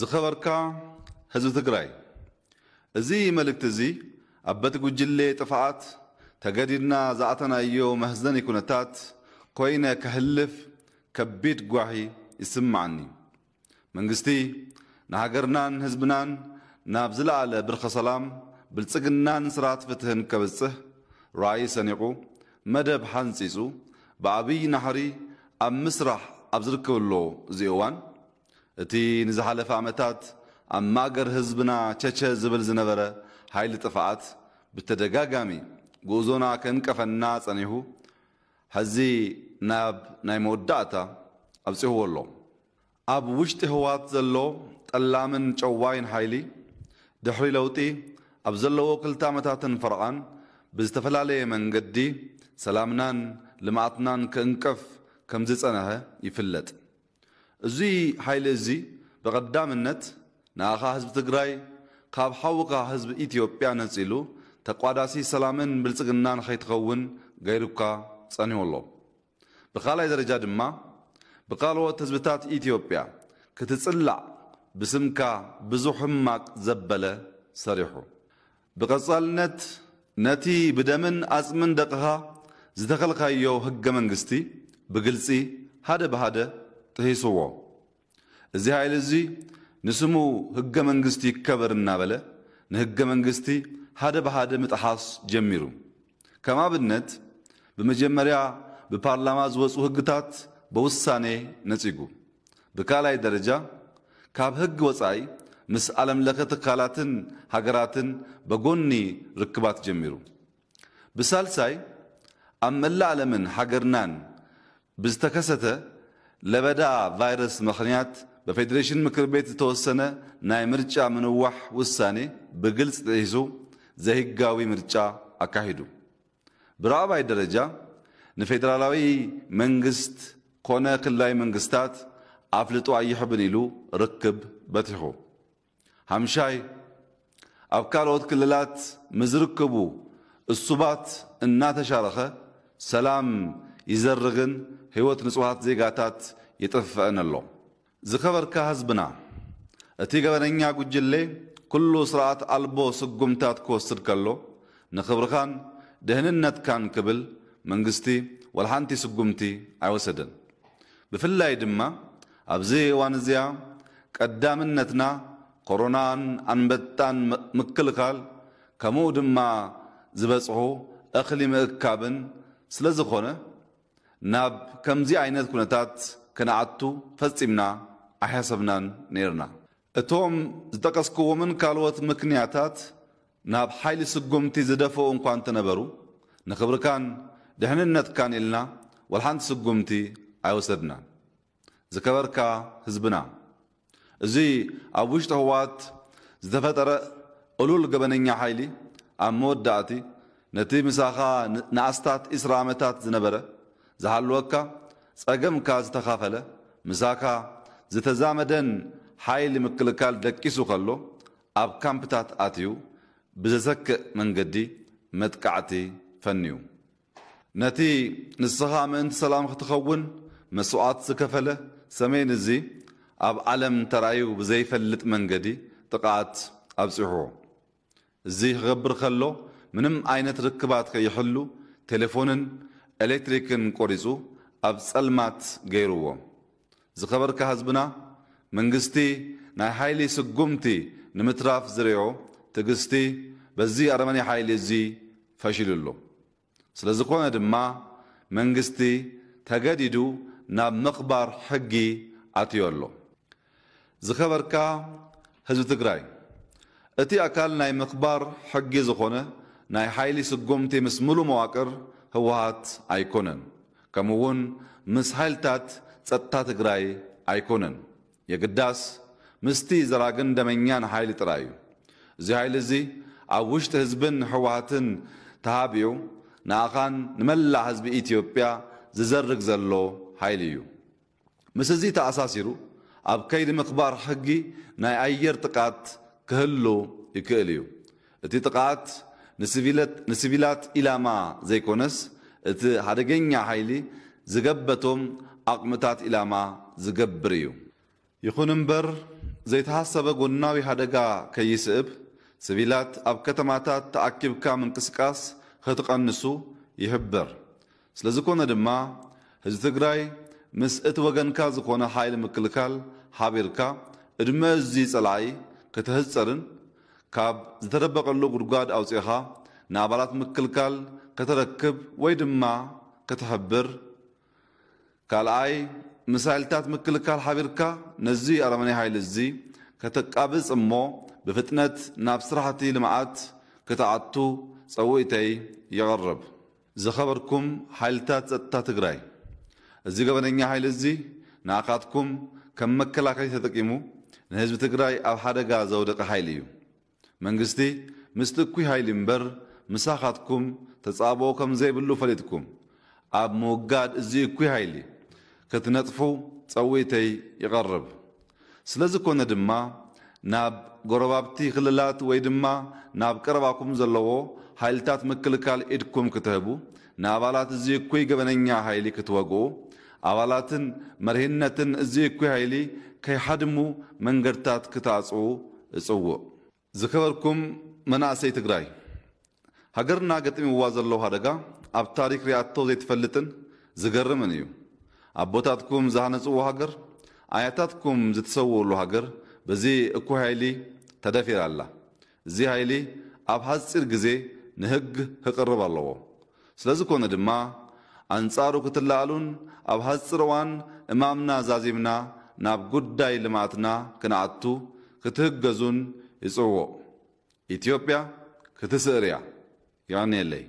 ዝኸበርካ ህዝቢ ትግራይ እዚ መልእክቲ እዚ ኣብ በቲ ጉጅለ ጥፍኣት ተገዲድና ዝኣተናዮ መህዘኒ ኩነታት ኮይነ ከህልፍ ከቢድ ጓሂ ይስምዓኒ መንግስቲ ንሃገርናን ህዝብናን ናብ ዝለዓለ ብርኸ ሰላም ብልጽግናን ስርዓት ፍትህን ከብጽሕ ራእይ ሰኒቑ መደብ ሓንፂጹ ብዓብዪ ናሕሪ ኣብ ምስራሕ ኣብ ዝርከብሎ እዚ እዋን እቲ ንዝሓለፈ ዓመታት ኣብ ማእገር ህዝብና ቸቸ ዝብል ዝነበረ ሓይሊ ጥፍኣት ብተደጋጋሚ ጉዕዞና ከንቀፈና ጸኒሑ ሕዚ ናብ ናይ መወዳእታ ኣብፅሕዎ ኣሎ ኣብ ውሽጢ ህወሓት ዘሎ ጠላምን ጨዋይን ሓይሊ ድሕሪ ለውጢ ኣብ ዘለዎ ክልተ ዓመታትን ፈርቓን ብዝተፈላለየ መንገዲ ሰላምናን ልምዓትናን ክእንቀፍ ከም ዝጸንሐ ይፍለጥ እዚ ሓይሊ እዚ ብቐዳምነት ንኣኻ ህዝቢ ትግራይ ካብ ሓውካ ህዝቢ ኢትዮጵያ ነፂሉ ተቋዳሲ ሰላምን ብልፅግናን ከይትኸውን ገይሩካ ጸኒሑ ኣሎ ብኻልኣይ ደረጃ ድማ ብካልኦት ህዝብታት ኢትዮጵያ ክትጽላዕ ብስምካ ብዙሕ ሕማቅ ዘበለ ሰሪሑ ብቐጻልነት ነቲ ብደምን ኣጽምን ደቕኻ ዝተኸልካዮ ህገ መንግስቲ ብግልፂ ሓደ ብሃደ ተሂስዎ እዚ ሓይሊ እዚ ንስሙ ሕገ መንግስቲ ይከበር እናበለ ንሕገ መንግስቲ ሓደ ብሓደ ምጥሓስ ጀሚሩ ከም ኣብነት ብመጀመርያ ብፓርላማ ዝወፁ ሕግታት ብውሳኔ ነፂጉ ብካልኣይ ደረጃ ካብ ሕጊ ወፃኢ ምስ ዓለም ለኸ ትካላትን ሃገራትን በጎኒ ርክባት ጀሚሩ ብሳልሳይ ኣብ መላእ ዓለምን ሃገርናን ብዝተከሰተ ለበዳ ቫይረስ ምክንያት በፌዴሬሽን ምክር ቤት የተወሰነ ናይ ምርጫ ምንዋሕ ውሳኔ ብግልጽ ተይዙ ዘህጋዊ ምርጫ አካሂዱ። ብራዕባይ ደረጃ ንፌዴራላዊ መንግስት ኮነ ክልላዊ መንግስታት ኣፍልጦ ኣይሕብን ኢሉ ርክብ በቲሑ ሓምሻይ ኣብ ካልኦት ክልላት ምዝርክቡ እሱባት እናተሻረኸ ሰላም ይዘርግን ህይወት ንጹሃት ዜጋታት ይጥፍአን ኣሎ ዝኸበርካ ህዝብና እቲ ገበነኛ ጉጅሌ ኩሉ ስርዓት አልቦ ስጉምታት ክወስድ ከሎ ንኽብርኻን ድህንነትካን ክብል መንግስቲ ወልሓንቲ ስጉምቲ ኣይወሰደን ብፍላይ ድማ ኣብዚ እዋን እዚያ ቀዳምነትና ኮሮናን ኣንበጣን ምክልኻል ከምኡ ድማ ዝበጽሑ እኽሊ ምእካብን ስለ ዝኾነ ናብ ከምዚ ዓይነት ኩነታት ክነዓቱ ፈጺምና ኣሕያሰብናን ነይርና እቶም ዝጠቀስክዎምን ካልኦት ምክንያታት ናብ ሓይሊ ስጉምቲ ዝደፍኡ እንኳ እንተነበሩ ንኽብርካን ድሕንነትካን ኢልና ወልሓንቲ ስጉምቲ ኣይወሰድናን ዝከበርካ ህዝብና እዚ ኣብ ውሽጢ ህወሓት ዝተፈጠረ ቅሉል ገበነኛ ሓይሊ ኣብ መወዳእቲ ነቲ ምሳኻ ንኣስታት ኢስራ ዓመታት ዝነበረ ዝሃልወካ ጸገምካ ዝተኻፈለ ምሳካ ዝተዛመደን ሓይሊ ምክልካል ደቂሱ ከሎ ኣብ ካምፕታት ኣትዩ ብዘሰክእ መንገዲ መጥቃዕቲ ፈንዩ ነቲ ንስኻ ምእንቲ ሰላም ክትኸውን መስዋዕት ዝከፈለ ሰሜን እዚ ኣብ ዓለም ተራእዩ ብዘይፈልጥ መንገዲ ጥቃት ኣብፂሕዎ እዚ ክገብር ከሎ ምንም ዓይነት ርክባት ከይሕሉ ቴሌፎንን ኤሌክትሪክን ቆሪፁ ኣብ ጸልማት ገይርዎ ዝኸበርካ ህዝብና መንግስቲ ናይ ሓይሊ ስጉምቲ ንምትራፍ ዝርዮ ትግስቲ በዚ ኣረመኔ ሓይሊ እዚ ፈሺሉሉ ስለ ዝኾነ ድማ መንግስቲ ተገዲዱ ናብ ምኽባር ሕጊ ኣትዮ ኣሎ ዝኸበርካ ህዝቢ ትግራይ እቲ ኣካል ናይ ምኽባር ሕጊ ዝኾነ ናይ ሓይሊ ስጉምቲ ምስ ሙሉእ መዋቅር ህወሓት ኣይኮነን ከምኡ እውን ምስ ሓይልታት ጸጥታ ትግራይ ኣይኮነን የግዳስ ምስቲ ዘራግን ደመኛን ሓይሊ ጥራይ እዩ እዚ ሓይሊ እዚ ኣብ ውሽጢ ህዝብን ህወሓትን ተሃብዩ ንኣኻን ንመላእ ህዝቢ ኢትዮጵያ ዝዘርግ ዘሎ ሓይሊ እዩ ምስ እዚ ተኣሳሲሩ ኣብ ከይዲ ምኽባር ሕጊ ናይ ኣየር ጥቃት ክህሉ ይክእል እዩ እቲ ጥቃት ንሲቪላት ኢላማ ዘይኮነስ እቲ ሓደገኛ ሓይሊ ዝገበቶም ኣቕምታት ኢላማ ዝገብር እዩ ይኹን እምበር ዘይተሓሰበ ጎናዊ ሓደጋ ከይስእብ ሲቪላት ኣብ ከተማታት ተኣኪብካ ምንቅስቃስ ክትቐንሱ ይሕብር ስለ ዝኾነ ድማ ህዝቢ ትግራይ ምስ እቲ ወገንካ ዝኾነ ሓይሊ ምክልካል ሓቢርካ ዕድመ እዙ ጸላኢ ክትህፀርን ካብ ዝተደበቐሉ ጉድጓድ ኣውፂኻ ንኣባላት ምክልካል ከተረክብ ወይ ድማ ክትሕብር ካልኣይ ምሳይልታት ምክልካል ሓቢርካ ነዚ ኣረመኔ ሓይሊ እዚ ከተቃብፅ እሞ ብፍጥነት ናብ ስራሕቲ ልምዓት ክትኣቱ ፀውኢተይ የቐርብ ዝኸበርኩም ሓይልታት ፀጥታ ትግራይ እዚ ገበነኛ ሓይሊ እዚ ንኣኻትኩም ከም መከላኸሊ ተጠቂሙ ንህዝቢ ትግራይ ኣብ ሓደጋ ዘውደቐ ሓይሊ እዩ መንግስቲ ምስቲ እኩይ ሓይሊ እምበር ምሳኻትኩም ተጻብኦ ከም ዘይብሉ ፈሊጥኩም ኣብ ምውጋድ እዚ እኩይ ሃይሊ ክትነጥፉ ጸዊተይ ይቐርብ ስለ ዝኾነ ድማ ናብ ጎረባብቲ ክልላት ወይ ድማ ናብ ቀረባኩም ዘለዎ ኃይልታት ምክልካል ኢድኩም ክትህቡ ንኣባላት እዚ እኩይ ገበነኛ ሃይሊ ክትወግኡ ኣባላትን መርህነትን እዚ እኩይ ሃይሊ ከይሓድሙ መንገድታት ክታጽኡ እጽውዕ ዝኸበርኩም መናእሰይ ትግራይ ሃገርና ገጢምዋ ዘለዉ ሓደጋ ኣብ ታሪክ ርኣቶ ዘይትፈልጥን ዝገርምን እዩ ኣቦታትኩም ዝሃነፅዎ ሃገር ኣያታትኩም ዝተሰውሩሉ ሃገር በዚ እኩ ሃይሊ ተደፊራ ኣላ እዚ ሃይሊ ኣብ ሓፂር ግዜ ንህግ ክቅርብ ኣለዎ ስለ ዝኾነ ድማ ኣንጻሩ ክትላኣሉን ኣብ ሓፂር እዋን እማምና ዛዚምና ናብ ጉዳይ ልምዓትና ክንኣቱ ክትህገዙን ይጽውዖ ኢትዮጵያ ክትስእርያ ያኔለይ